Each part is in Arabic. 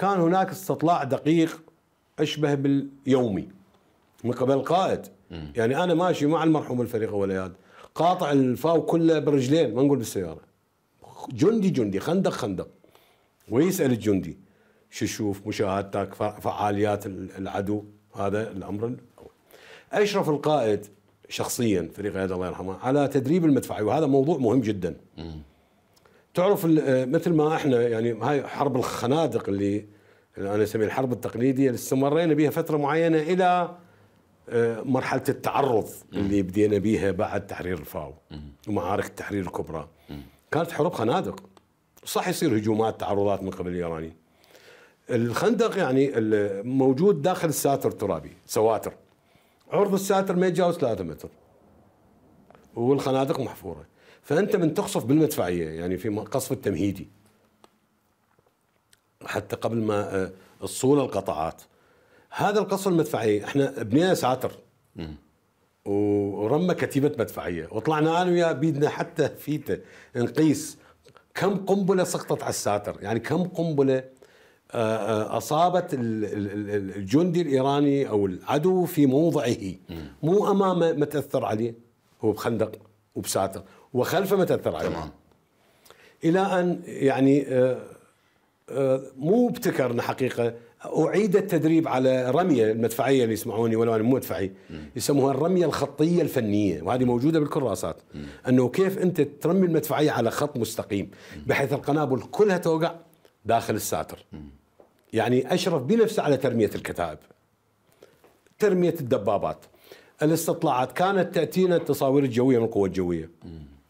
كان هناك استطلاع دقيق اشبه باليومي من قبل القائد يعني انا ماشي مع المرحوم الفريق الاياد قاطع الفاو كله برجلين ما نقول بالسياره جندي جندي خندق خندق ويسال الجندي شو تشوف مشاهدتك فعاليات العدو هذا الامر الاول اشرف القائد شخصيا فريق اياد الله يرحمه على تدريب المدفعي وهذا موضوع مهم جدا تعرف آه، مثل ما احنا يعني هاي حرب الخنادق اللي, يعني انا اسميها الحرب التقليديه اللي استمرينا بها فتره معينه الى آه، مرحله التعرض اللي بدينا بها بعد تحرير الفاو ومعارك التحرير الكبرى كانت حروب خنادق صح يصير هجومات تعرضات من قبل الايرانيين الخندق يعني موجود داخل الساتر الترابي سواتر عرض الساتر ما يتجاوز 3 متر والخنادق محفوره فانت من تقصف بالمدفعيه يعني في قصف التمهيدي حتى قبل ما آه، الصوله القطعات هذا القصف المدفعيه احنا بنينا ساتر ورمى كتيبه مدفعيه وطلعنا انا وياه بيدنا حتى فيته نقيس كم قنبله سقطت على الساتر يعني كم قنبله آه، آه، اصابت الجندي الايراني او العدو في موضعه مو امامه ما تاثر عليه هو بخندق وبساتر وخلفه ما تاثر عليه تمام الى ان يعني آه، آه، مو ابتكرنا حقيقه اعيد التدريب على رميه المدفعيه اللي يسمعوني ولو انا مو مدفعي يسموها الرميه الخطيه الفنيه وهذه موجوده بالكراسات مم. انه كيف انت ترمي المدفعيه على خط مستقيم مم. بحيث القنابل كلها توقع داخل الساتر مم. يعني اشرف بنفسه على ترميه الكتائب ترميه الدبابات الاستطلاعات كانت تاتينا التصاوير الجويه من القوه الجويه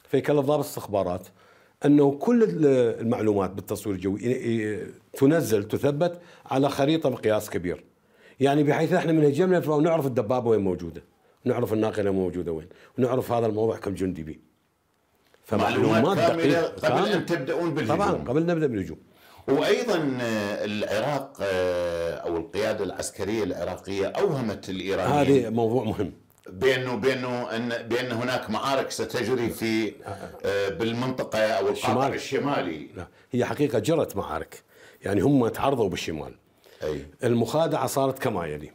فيكلف ضابط استخبارات انه كل المعلومات بالتصوير الجوي تنزل تثبت على خريطه بقياس كبير يعني بحيث احنا من هجمنا نعرف الدبابه وين موجوده نعرف الناقله موجوده وين ونعرف هذا الموضوع كم جندي بيه فمعلومات دقيقه قبل ان تبداون بالهجوم طبعا قبل نبدا بالهجوم وايضا آه، العراق آه، او القياده العسكريه العراقيه اوهمت الايرانيين هذا موضوع مهم بانه بانه ان بان هناك معارك ستجري في آه، بالمنطقه او القطاع الشمالي لا. هي حقيقه جرت معارك يعني هم تعرضوا بالشمال أي. المخادعه صارت كما يلي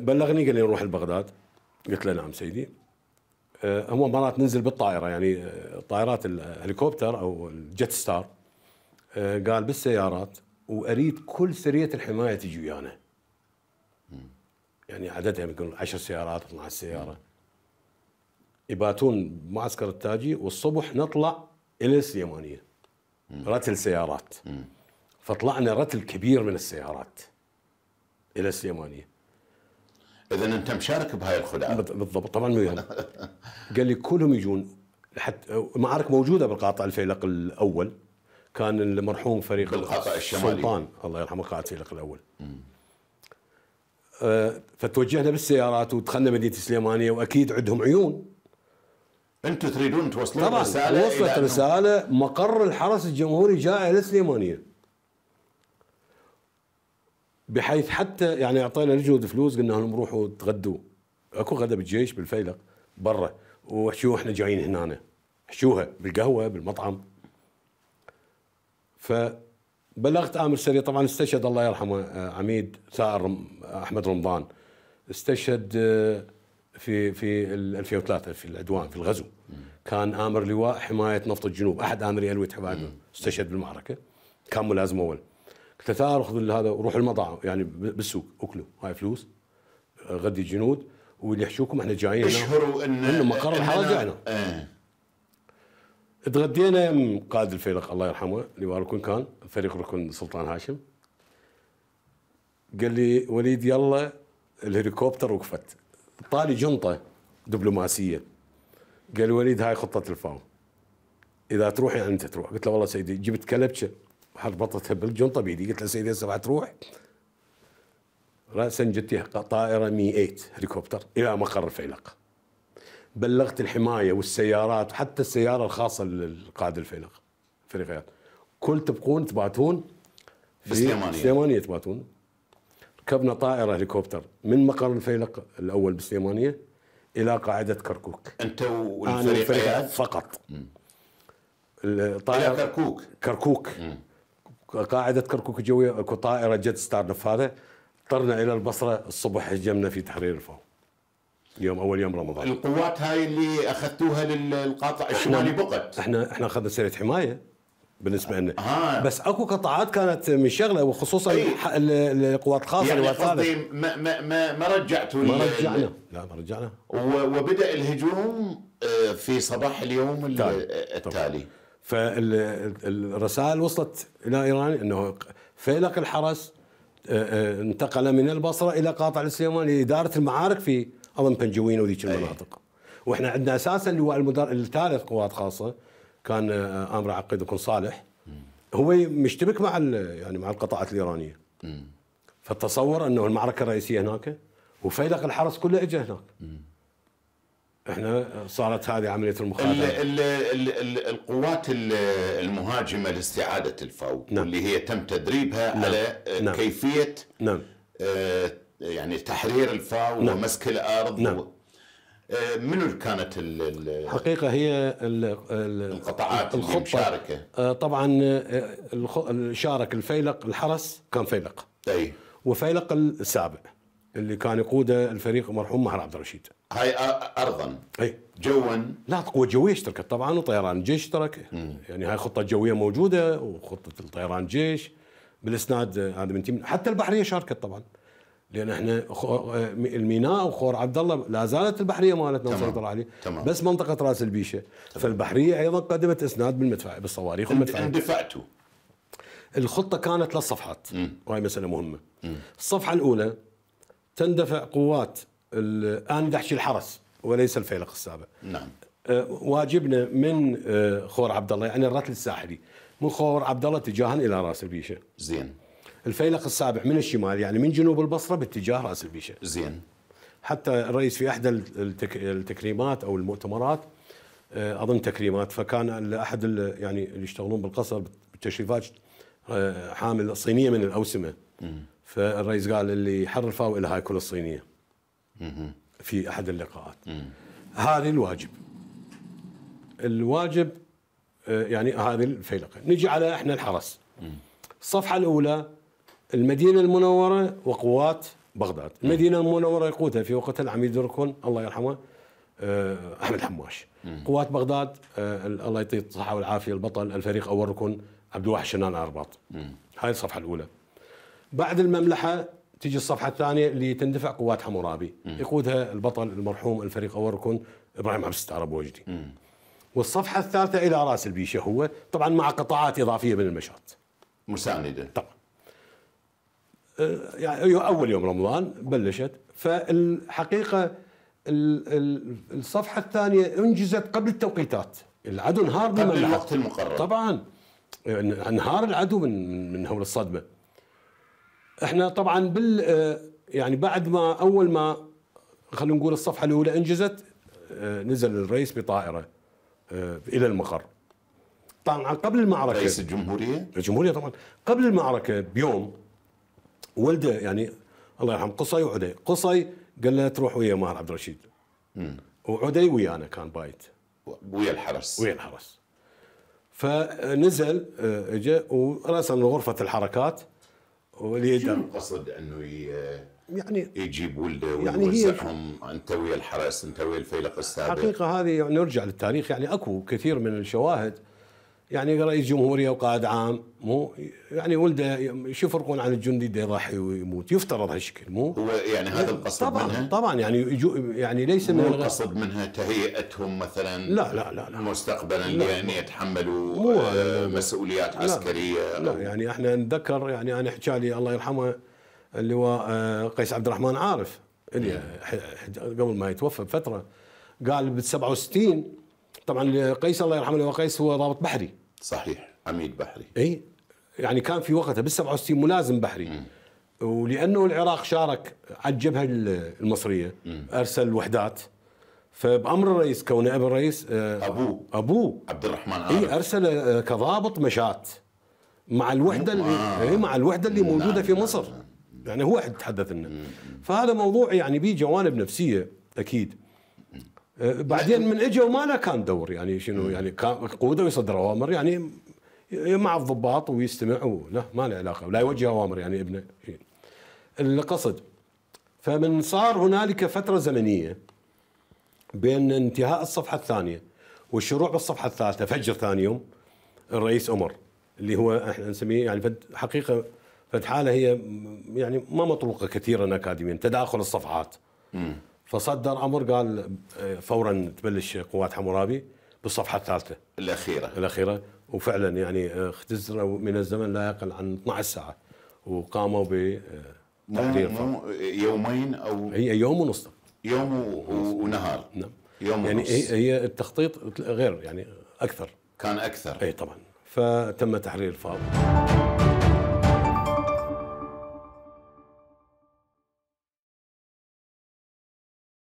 بلغني قال لي نروح لبغداد قلت له نعم سيدي هم مرات ننزل بالطائره يعني طائرات الهليكوبتر او الجت ستار آه، قال بالسيارات واريد كل سريه الحمايه تجي ويانا يعني عددها يقول 10 سيارات 12 سياره يباتون بمعسكر التاجي والصبح نطلع الى السليمانيه رتل سيارات فطلعنا رتل كبير من السيارات الى السليمانيه اذا انت مشارك بهاي الخدعه بالضبط طبعا وياهم قال لي كلهم يجون حتى آه، معارك موجوده بالقاطع الفيلق الاول كان المرحوم فريق السلطان الشمالي سلطان الله يرحمه قائد فريق الاول آه، فتوجهنا بالسيارات ودخلنا مدينه السليمانيه واكيد عندهم عيون انتم تريدون توصلون طبعا رساله وصلت رساله مقر الحرس الجمهوري جاء الى السليمانيه بحيث حتى يعني اعطينا الجهود فلوس قلنا لهم روحوا تغدوا اكو غدا بالجيش بالفيلق برا وشو احنا جايين هنا احشوها بالقهوه بالمطعم فبلغت امر سري طبعا استشهد الله يرحمه آه، عميد ثائر احمد رمضان استشهد آه، في في 2003 في العدوان في الغزو كان امر لواء حمايه نفط الجنوب احد امري الويت حبايب استشهد بالمعركه كان ملازم اول قلت له تعال خذ هذا وروح المطعم يعني بالسوق اكلوا هاي فلوس آه، غدي الجنود واللي يحشوكم احنا جايين اشهروا ان انه مقر الحرج يعني تغدينا قائد الفيلق الله يرحمه اللي الركن كان فريق ركن سلطان هاشم قال لي وليد يلا الهليكوبتر وقفت طالي جنطه دبلوماسيه قال وليد هاي خطه الفاو اذا تروحي يعني انت تروح قلت له والله سيدي جبت كلبشه وحربطتها بالجنطه بيدي قلت له سيدي هسه راح تروح راسا جتي طائره مي 8 هليكوبتر الى مقر الفيلق بلغت الحمايه والسيارات وحتى السياره الخاصه للقائد الفريق فريقيات كل تبقون تباتون في السليمانيه السليمانيه تباتون ركبنا طائره هليكوبتر من مقر الفيلق الاول بالسليمانيه الى قاعده كركوك انت آه، والفريقيات فقط الطائره الى كركوك كركوك مم. قاعده كركوك الجويه اكو طائره جت ستار هذا طرنا الى البصره الصبح هجمنا في تحرير الفوق يوم اول يوم رمضان القوات هاي اللي اخذتوها للقاطع الشمالي بقت احنا احنا اخذنا سيره حمايه بالنسبه لنا آه. بس اكو قطاعات كانت من شغله وخصوصا القوات الخاصه يعني قصدي ما ما ما, ما رجعتوا ما رجعنا لا ما رجعنا وبدا الهجوم آه، في صباح اليوم التالي, التالي. فالرسائل وصلت الى ايران انه فيلق الحرس آه، آه، انتقل من البصره الى قاطع السليماني لاداره المعارك في اظن بنجوين وذيك إيه. المناطق واحنا عندنا اساسا لواء المدار الثالث قوات خاصه كان آه، امر عقيد بن صالح هو مشتبك مع يعني مع القطاعات الايرانيه فتصور انه المعركه الرئيسيه هناك وفيلق الحرس كله اجى هناك احنا آه، صارت هذه عمليه المخاطره القوات المهاجمه لاستعاده الفوق نعم. اللي هي تم تدريبها نعم. على آه، نعم. كيفيه نعم. يعني تحرير الفاو نعم. ومسك الارض نعم. و... آه، من كانت ال... الحقيقة هي ال ال القطاعات الخطة المشاركة آه، طبعا آه، شارك الفيلق الحرس كان فيلق اي وفيلق السابق اللي كان يقوده الفريق المرحوم مهر عبد الرشيد هاي ارضا اي جوا لا قوة الجوية اشتركت طبعا وطيران الجيش اشترك يعني هاي خطة جوية موجودة وخطة الطيران الجيش بالاسناد هذا من تيم حتى البحرية شاركت طبعا لان احنا آه، الميناء وخور عبد الله لا زالت البحريه مالتنا مسيطره عليه تمام. بس منطقه راس البيشه فالبحريه ايضا قدمت اسناد بالمدفع بالصواريخ والمدفع اندفعتوا الخطه كانت ثلاث صفحات وهي مساله مهمه الصفحه الاولى تندفع قوات انا احكي الحرس وليس الفيلق السابق نعم آه، واجبنا من آه، خور عبد الله يعني الرتل الساحلي من خور عبد الله تجاها الى راس البيشه زين الفيلق السابع من الشمال يعني من جنوب البصره باتجاه راس البيشه زين حتى الرئيس في احدى التكريمات او المؤتمرات آه، اظن تكريمات فكان احد يعني اللي يشتغلون بالقصر بالتشريفات آه، حامل صينيه من الاوسمه فالرئيس قال اللي يحرر فاو هاي كل الصينيه في احد اللقاءات هذه الواجب الواجب آه، يعني هذه الفيلقه نجي على احنا الحرس الصفحه الاولى المدينة المنورة وقوات بغداد المدينة المنورة يقودها في وقتها العميد الركن الله يرحمه آه، أحمد حماش قوات بغداد آه، الله يعطيه الصحة والعافية البطل الفريق أول ركن عبد الواحد شنان أرباط هاي الصفحة الأولى بعد المملحة تيجي الصفحة الثانية اللي تندفع قوات حمورابي يقودها البطل المرحوم الفريق أول ركن إبراهيم عبد الستار أبو وجدي والصفحة الثالثة إلى رأس البيشة هو طبعا مع قطاعات إضافية من المشاط مساندة طبعا آه، يعني أيوة، اول يوم رمضان بلشت فالحقيقه الصفحه الثانيه انجزت قبل التوقيتات العدو انهار قبل الوقت المقرر طبعا يعني انهار العدو من من هول الصدمه احنا طبعا بال آه، يعني بعد ما اول ما خلينا نقول الصفحه الاولى انجزت آه، نزل الرئيس بطائره الى المقر طبعا قبل المعركه رئيس الجمهوريه الجمهوريه طبعا قبل المعركه بيوم ولده يعني الله يرحم قصي وعدي قصي قال له تروح ويا ماهر عبد الرشيد وعدي ويانا كان بايت ويا الحرس ويا الحرس فنزل آه، اجى وراسا غرفه الحركات واليد قصد انه يعني يجيب ولده يعني ويوزعهم انت ويا الحرس انت ويا الفيلق السابق حقيقه هذه يعني نرجع للتاريخ يعني اكو كثير من الشواهد يعني رئيس جمهوريه وقائد عام مو يعني ولده شو يفرقون عن الجندي اللي يضحي ويموت يفترض هالشكل مو هو يعني هذا القصد طبعا منها طبعا يعني يعني ليس من القصد منها تهيئتهم مثلا لا لا لا, لا مستقبلا لا لان يعني يتحملوا آه، مسؤوليات لا عسكريه لا, لا يعني احنا نتذكر يعني انا حكى لي الله يرحمه اللواء آه، قيس عبد الرحمن عارف اللي نعم. قبل ما يتوفى بفتره قال بال 67 طبعا قيس الله يرحمه هو قيس هو ضابط بحري صحيح عميد بحري اي يعني كان في وقتها بال 67 ملازم بحري م. ولانه العراق شارك على الجبهه المصريه م. ارسل وحدات فبامر الرئيس كونه ابن الرئيس ابوه ابوه عبد الرحمن عارف. اي ارسل آه، كضابط مشات مع الوحده اللي آه. مع الوحده اللي موجوده في نعم. مصر يعني هو حد تحدث لنا فهذا موضوع يعني به جوانب نفسيه اكيد بعدين من اجى ما له كان دور يعني شنو يعني كان قوده ويصدر اوامر يعني مع الضباط ويستمع لا ما له علاقه ولا يوجه اوامر يعني ابنه إيه. القصد فمن صار هنالك فتره زمنيه بين انتهاء الصفحه الثانيه والشروع بالصفحه الثالثه فجر ثاني يوم الرئيس امر اللي هو احنا نسميه يعني حقيقه فد حاله هي يعني ما مطروقه كثيرا اكاديميا تداخل الصفحات فصدر امر قال آه، فورا تبلش قوات حمورابي بالصفحه الثالثه الاخيره الاخيره وفعلا يعني آه، اختزلوا من الزمن لا يقل عن 12 ساعه وقاموا ب آه، تحرير يومين او هي يوم ونص يوم ونهار نعم يوم يعني ونص. هي التخطيط غير يعني اكثر كان اكثر اي طبعا فتم تحرير الفاضل